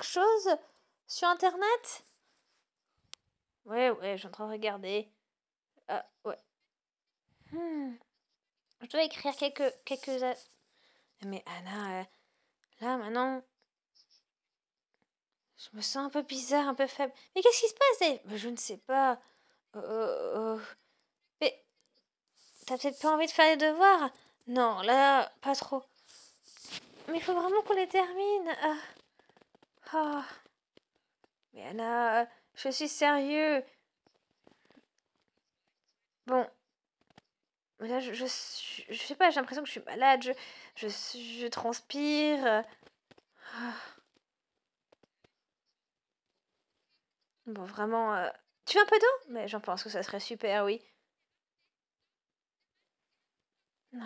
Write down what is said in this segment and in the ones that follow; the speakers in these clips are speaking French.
quelque chose sur Internet Ouais, ouais, je suis en train de regarder. Ah, ouais. Hmm. Je dois écrire quelques... quelques Mais Anna, euh, là maintenant... Je me sens un peu bizarre, un peu faible. Mais qu'est-ce qui se passe eh, Je ne sais pas. Oh, oh, oh. Mais... T'as peut-être pas envie de faire les devoirs Non, là, pas trop. Mais il faut vraiment qu'on les termine. Ah. Ah. Mais Anna, euh, je suis sérieux. Bon. Là, je, je, sais pas, j'ai l'impression que je suis malade, je, transpire. Ah. Bon, vraiment. Euh, tu veux un peu d'eau Mais j'en pense que ça serait super, oui.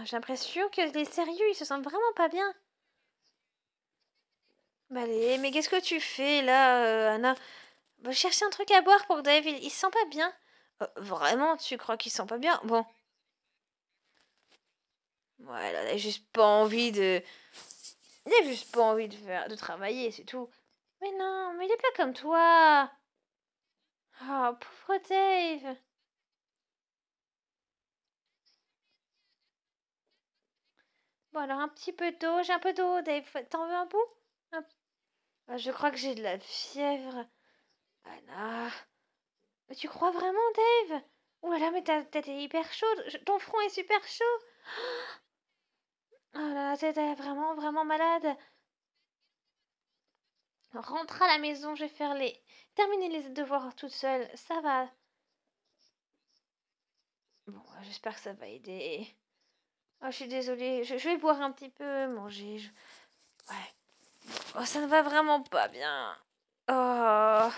J'ai l'impression que les sérieux, ils se sentent vraiment pas bien. Bah, allez, mais qu'est-ce que tu fais là, euh, Anna Va chercher un truc à boire pour Dave, il, il sent pas bien. Euh, vraiment, tu crois qu'il sent pas bien Bon. Ouais, il a juste pas envie de. Il a juste pas envie de, faire, de travailler, c'est tout. Mais non, mais il est pas comme toi. Oh, pauvre Dave. Bon, alors un petit peu d'eau, j'ai un peu d'eau, Dave. T'en veux un bout un ah, je crois que j'ai de la fièvre. Anna. Mais tu crois vraiment, Dave Oh là là, mais ta tête est hyper chaude. ton front est super chaud. Oh là là, t'es vraiment, vraiment malade. Rentre à la maison, je vais faire les. terminer les devoirs toute seule. Ça va. Bon, j'espère que ça va aider. Oh, je suis désolée. Je, vais boire un petit peu, manger. Ouais. Oh, ça ne va vraiment pas bien. Oh.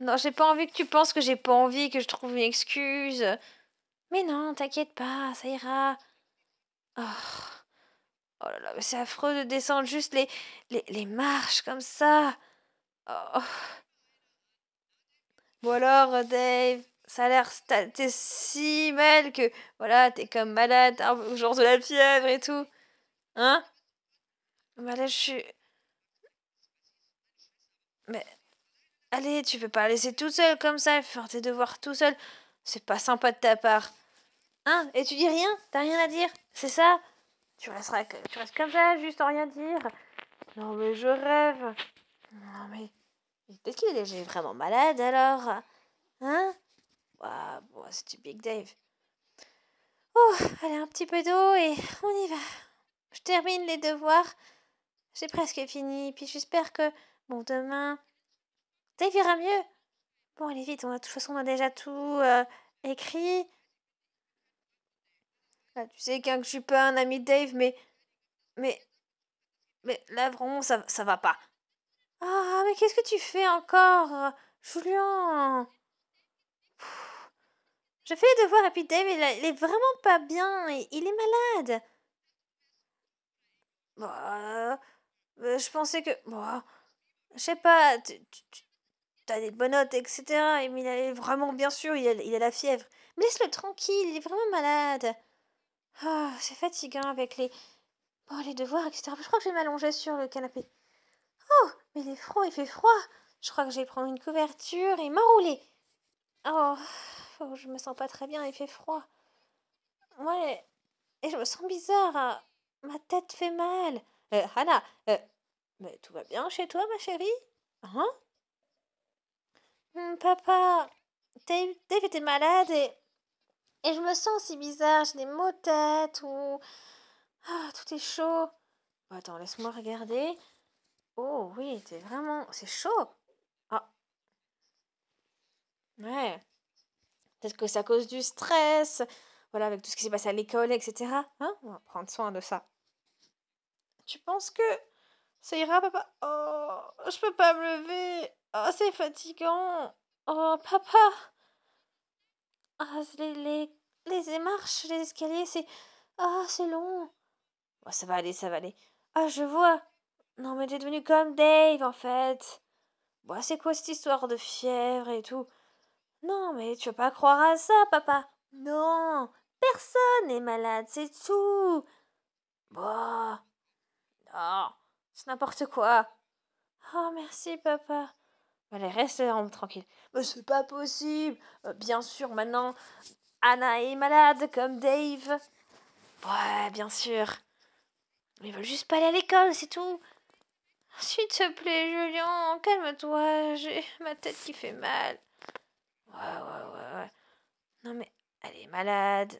Non, j'ai pas envie que tu penses que j'ai pas envie, que je trouve une excuse. Mais non, t'inquiète pas, ça ira. Oh. Oh là là, c'est affreux de descendre juste les, les, marches comme ça. Oh. Bon alors, Dave, ça a l'air. T'es si mal que. Voilà, t'es comme malade, genre de la fièvre et tout. Hein bah je suis... Mais... Allez, tu peux pas laisser tout seul comme ça, faire tes devoirs tout seul. C'est pas sympa de ta part. Hein Et tu dis rien T'as rien à dire C'est ça tu, resteras, tu restes comme ça, juste en rien dire. Non mais je rêve. Non mais... Peut-être qu'il est déjà vraiment malade alors. Hein Waouh, c'est du Big Dave. Oh, allez, un petit peu d'eau et on y va. Je termine les devoirs c'est presque fini, puis j'espère que, bon, demain, Dave ira mieux. Bon, allez vite, on a, de toute façon, on a déjà tout euh, écrit. tu sais qu'un que je suis pas un ami de Dave, mais. Mais. Mais là, vraiment, ça, ça va pas. Ah, mais qu'est-ce que tu fais encore, Julien Je fais les devoirs et puis Dave, il, est vraiment pas bien. Il, il est malade. Bah, euh, je pensais que. Bon, ah, je sais pas, tu, as des bonnes notes, etc. Et, mais il est vraiment, bien sûr, il a, il a la fièvre. Mais laisse-le tranquille, il est vraiment malade. Ah, c'est fatigant avec les. Oh, les devoirs, etc. Je crois que je vais m'allonger sur le canapé. Oh, mais il est froid, il fait froid. Je crois que je vais prendre une couverture et m'enrouler. Oh, oh, je me sens pas très bien, il fait froid. Ouais, et je me sens bizarre. Hein. Ma tête fait mal. Euh, Hannah, euh, mais tout va bien chez toi, ma chérie Hein hum, Papa, Dave était malade et, et je me sens si bizarre. J'ai des maux de tête ou. Ah, tout est chaud. attends, laisse-moi regarder. Oh oui, t'es vraiment. C'est chaud. Ah. Ouais. Peut-être que c'est à cause du stress. Voilà, avec tout ce qui s'est passé à l'école, etc. Hein On va prendre soin de ça. Tu penses que ça ira, papa Oh, je peux pas me lever Oh, c'est fatigant Oh, papa oh, les, les, les, marches, les escaliers, c'est... Ah, c'est long oh, Ça va aller, ça va aller. Ah, je vois Non, mais t'es devenu comme Dave, en fait Bon, c'est quoi cette histoire de fièvre et tout Non, mais tu vas pas croire à ça, papa Non Personne n'est malade, c'est tout Bon... Non n'importe quoi. Oh, merci, papa. Allez, reste tranquille. Mais c'est pas possible. Euh, bien sûr, maintenant, Anna est malade, comme Dave. Ouais, bien sûr. Ils veulent juste pas aller à l'école, c'est tout. S'il te plaît, Julien, calme-toi. J'ai ma tête qui fait mal. Ouais, ouais, ouais, ouais. Non, mais elle est malade.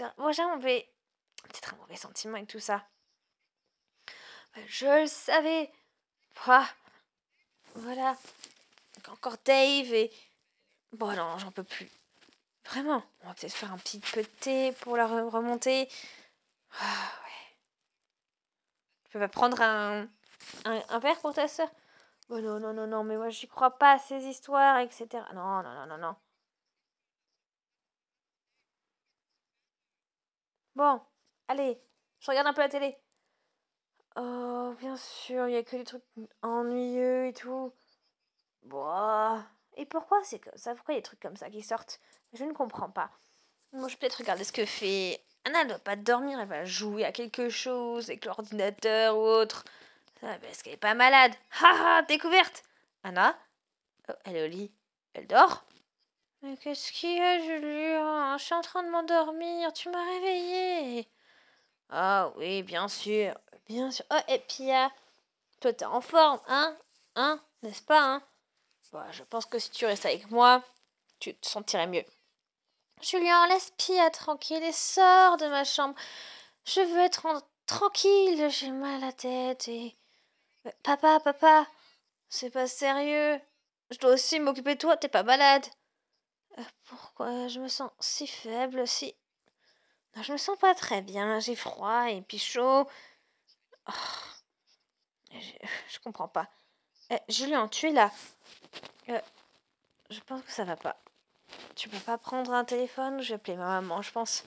moi Bon, j'ai mauvais... un mauvais sentiment avec tout ça. Je le savais. Voilà. Encore Dave et... Bon non, j'en peux plus. Vraiment. On va peut-être faire un petit peu de thé pour la remonter. Ah ouais. Tu peux pas prendre un, un, verre pour ta soeur Bon oh non, non, non, non, mais moi j'y crois pas à ces histoires, etc. Non, non, non, non, non. Bon, allez, je regarde un peu la télé. Oh, bien sûr, il y a que des trucs ennuyeux et tout. Boah. Et pourquoi c'est comme ça Pourquoi il y a des trucs comme ça qui sortent Je ne comprends pas. Moi, je vais peut-être regarder ce que fait. Anna, elle doit pas dormir, elle va jouer à quelque chose avec l'ordinateur ou autre. Est-ce ben, qu'elle est pas malade. Ha découverte Anna oh, Elle est au lit. Elle dort Mais qu'est-ce qu'il y a, Julien Je suis en train de m'endormir, tu m'as réveillée. Ah oui, bien sûr. Bien sûr. Oh, et Pia, euh, toi, t'es en forme, hein Hein N'est-ce pas, hein bah, Je pense que si tu restes avec moi, tu te sentirais mieux. Julien, laisse Pia tranquille et sors de ma chambre. Je veux être tranquille, j'ai mal à la tête et... Euh, papa, papa, c'est pas sérieux. Je dois aussi m'occuper de toi, t'es pas malade. Euh, pourquoi je me sens si faible, si... Non, je me sens pas très bien, j'ai froid et puis chaud. Oh. je, comprends pas. Eh, Julien, tu es là. Euh, je pense que ça va pas. Tu peux pas prendre un téléphone Je vais appeler ma maman, je pense.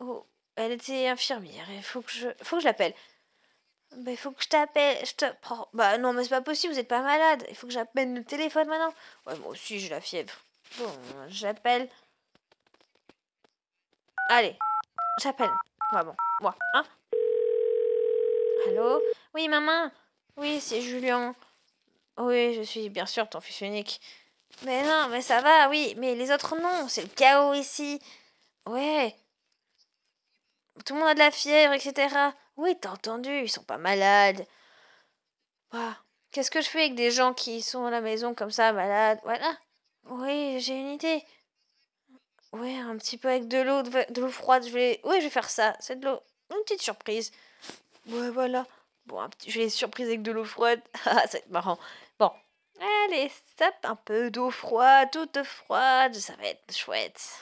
Oh, elle était infirmière Il faut que je, faut que je l'appelle. Il faut que je t'appelle, je te prends. Bah, non, mais c'est pas possible, vous êtes pas malade. Il faut que j'appelle le téléphone maintenant. Ouais, moi aussi, j'ai la fièvre. Bon, j'appelle. Allez, j'appelle. Bah bon, moi, hein Allô Oui, maman Oui, c'est Julien. Oui, je suis bien sûr ton fils unique. Mais non, mais ça va, oui, mais les autres non, c'est le chaos ici. Ouais. Tout le monde a de la fièvre, etc. Oui, t'as entendu, ils sont pas malades. Bah, Qu'est-ce que je fais avec des gens qui sont à la maison comme ça, malades Voilà. Oui, j'ai une idée. Ouais, un petit peu avec de l'eau, de l'eau froide, je vais... Oui, je vais faire ça, c'est de l'eau. Une petite surprise. Ouais, voilà. Bon, je vais les avec de l'eau froide. Ah, ça va être marrant. Bon, allez, stop, un peu d'eau froide, toute froide, ça va être chouette.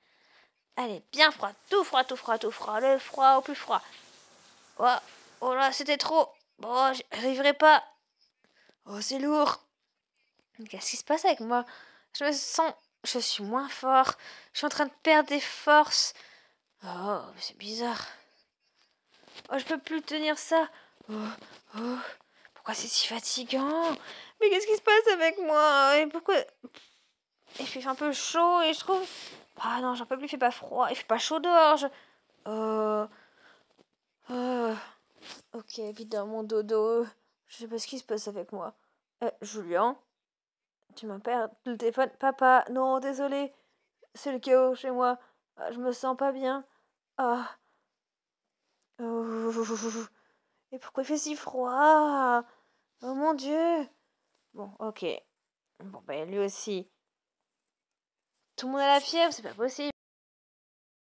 allez, bien froid, tout froid, tout froid, tout froid, le froid au plus froid. Oh, oh là, c'était trop. Bon, oh, arriverai pas. Oh, c'est lourd. Qu'est-ce qui se passe avec moi Je me sens... Je suis moins fort. Je suis en train de perdre des forces. Oh, c'est bizarre. Oh, je peux plus tenir ça. Oh, oh, Pourquoi c'est si fatigant Mais qu'est-ce qui se passe avec moi Et pourquoi Il fait un peu chaud et je trouve. Ah non, j'en peux plus, il fait pas froid. Il fait pas chaud dehors. Je... Euh... Euh... Ok, évidemment, mon dodo. Je sais pas ce qui se passe avec moi. Euh, Julien Tu m'as le téléphone Papa, non, désolé. C'est le chaos chez moi. Ah, je me sens pas bien. Ah. Et pourquoi il fait si froid Oh mon dieu Bon, ok. Bon, ben lui aussi. Tout le monde a la fièvre, c'est pas possible.